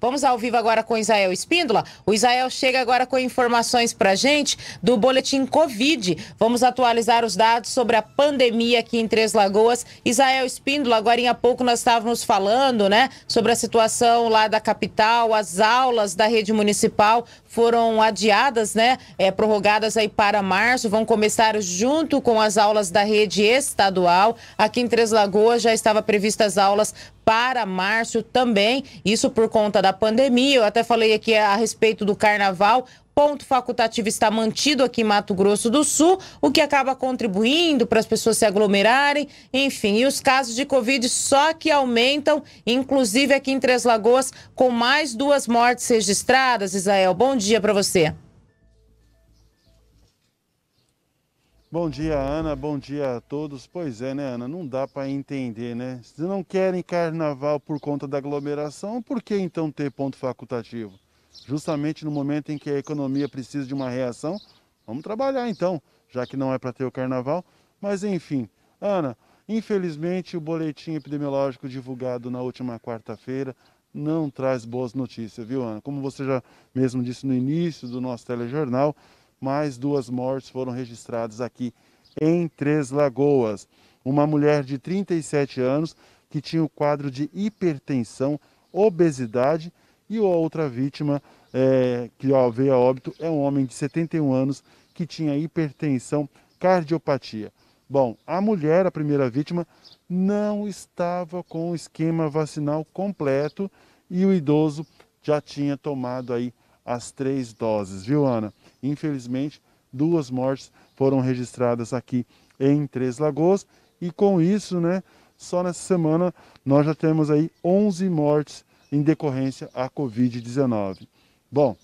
Vamos ao vivo agora com Israel Espíndola. O Israel chega agora com informações para gente do boletim Covid. Vamos atualizar os dados sobre a pandemia aqui em Três Lagoas. Israel Espíndola, agora em pouco nós estávamos falando, né, sobre a situação lá da capital, as aulas da rede municipal foram adiadas, né, é, prorrogadas aí para março, vão começar junto com as aulas da rede estadual. Aqui em Três Lagoas já estava previstas aulas para março também. Isso por conta da pandemia. Eu até falei aqui a respeito do carnaval ponto facultativo está mantido aqui em Mato Grosso do Sul, o que acaba contribuindo para as pessoas se aglomerarem, enfim, e os casos de Covid só que aumentam, inclusive aqui em Três Lagoas, com mais duas mortes registradas. Isael, bom dia para você. Bom dia, Ana. Bom dia a todos. Pois é, né, Ana? Não dá para entender, né? Se não querem carnaval por conta da aglomeração, por que então ter ponto facultativo? Justamente no momento em que a economia precisa de uma reação, vamos trabalhar então, já que não é para ter o carnaval. Mas enfim, Ana, infelizmente o boletim epidemiológico divulgado na última quarta-feira não traz boas notícias, viu, Ana? Como você já mesmo disse no início do nosso telejornal, mais duas mortes foram registradas aqui em Três Lagoas. Uma mulher de 37 anos que tinha o quadro de hipertensão, obesidade e outra vítima é, que veio a óbito é um homem de 71 anos que tinha hipertensão, cardiopatia. Bom, a mulher, a primeira vítima, não estava com o esquema vacinal completo e o idoso já tinha tomado aí as três doses, viu, Ana? Infelizmente, duas mortes foram registradas aqui em Três Lagoas e com isso, né, só nessa semana nós já temos aí 11 mortes em decorrência à Covid-19. Bom,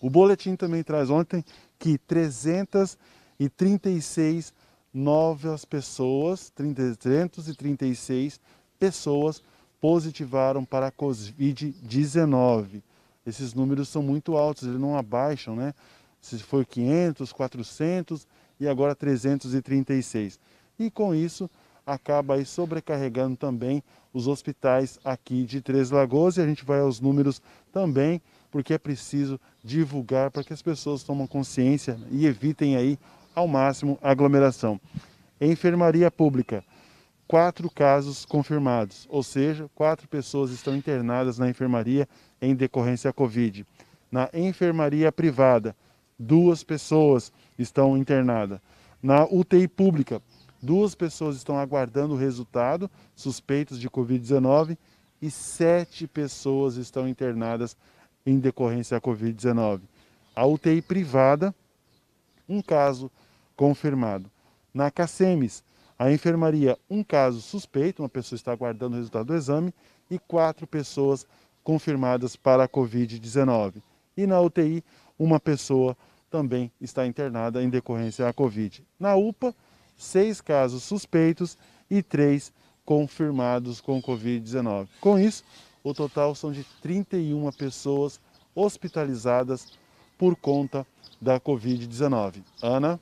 o boletim também traz ontem que 336 novas pessoas, 336 pessoas positivaram para a Covid-19 esses números são muito altos, eles não abaixam, né? Se foi 500, 400 e agora 336. E com isso acaba aí sobrecarregando também os hospitais aqui de Três Lagoas e a gente vai aos números também, porque é preciso divulgar para que as pessoas tomem consciência e evitem aí ao máximo aglomeração. Enfermaria pública, quatro casos confirmados, ou seja, quatro pessoas estão internadas na enfermaria em decorrência da Covid. Na enfermaria privada, duas pessoas estão internadas. Na UTI pública, duas pessoas estão aguardando o resultado, suspeitos de Covid-19, e sete pessoas estão internadas em decorrência da Covid-19. A UTI privada, um caso confirmado. Na CACEMES, a enfermaria, um caso suspeito, uma pessoa está aguardando o resultado do exame, e quatro pessoas confirmadas para a Covid-19. E na UTI, uma pessoa também está internada em decorrência da Covid. Na UPA, seis casos suspeitos e três confirmados com Covid-19. Com isso, o total são de 31 pessoas hospitalizadas por conta da Covid-19. Ana?